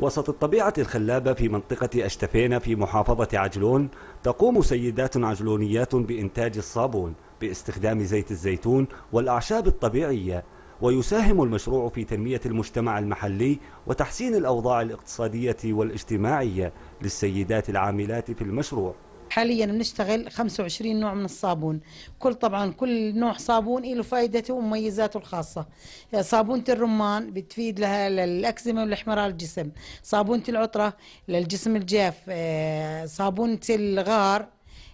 وسط الطبيعة الخلابة في منطقة أشتفينة في محافظة عجلون تقوم سيدات عجلونيات بإنتاج الصابون باستخدام زيت الزيتون والأعشاب الطبيعية ويساهم المشروع في تنمية المجتمع المحلي وتحسين الأوضاع الاقتصادية والاجتماعية للسيدات العاملات في المشروع حاليا بنشتغل 25 نوع من الصابون كل طبعا كل نوع صابون له فائدته ومميزاته الخاصه صابونه الرمان بتفيد لها للاكزيما والاحمرار الجسم صابونه العطره للجسم الجاف آه، صابونه الغار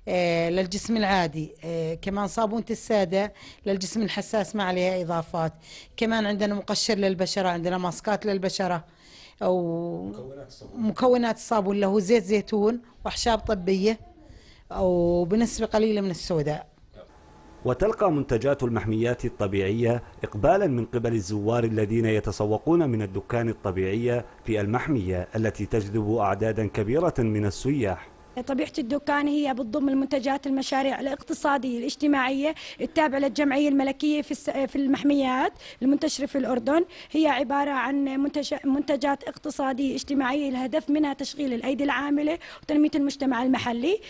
آه، للجسم العادي آه، كمان صابونة السادة للجسم الحساس ما عليها إضافات كمان عندنا مقشر للبشرة عندنا ماسكات للبشرة أو مكونات الصابون له زيت زيتون وأحشاب طبية أو بنسبة قليلة من السوداء وتلقى منتجات المحميات الطبيعية إقبالا من قبل الزوار الذين يتسوقون من الدكان الطبيعية في المحمية التي تجذب أعدادا كبيرة من السياح طبيعة الدكان هي بتضم المنتجات المشاريع الاقتصادية الاجتماعية التابعة للجمعية الملكية في في المحميات المنتشرة في الأردن هي عبارة عن منتجات اقتصادية اجتماعية الهدف منها تشغيل الأيدي العاملة وتنمية المجتمع المحلي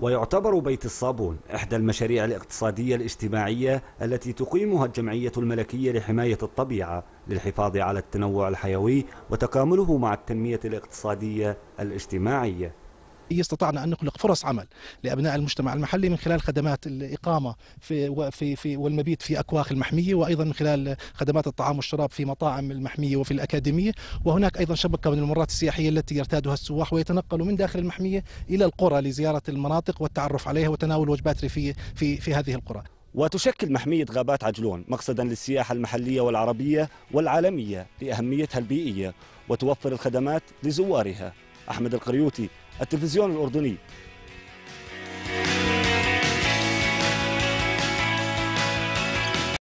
ويعتبر بيت الصابون إحدى المشاريع الاقتصادية الاجتماعية التي تقيمها الجمعية الملكية لحماية الطبيعة للحفاظ على التنوع الحيوي وتكامله مع التنمية الاقتصادية الاجتماعية استطعنا أن نخلق فرص عمل لأبناء المجتمع المحلي من خلال خدمات الإقامة في في في والمبيت في أكواخ المحمية وأيضا من خلال خدمات الطعام والشراب في مطاعم المحمية وفي الأكاديمية وهناك أيضا شبكة من الممرات السياحية التي يرتادها السواح ويتنقلوا من داخل المحمية إلى القرى لزيارة المناطق والتعرف عليها وتناول وجبات ريفية في في هذه القرى وتشكل محمية غابات عجلون مقصدا للسياحة المحلية والعربية والعالمية لأهميتها البيئية وتوفر الخدمات لزوارها أحمد القريوتي التلفزيون الأردني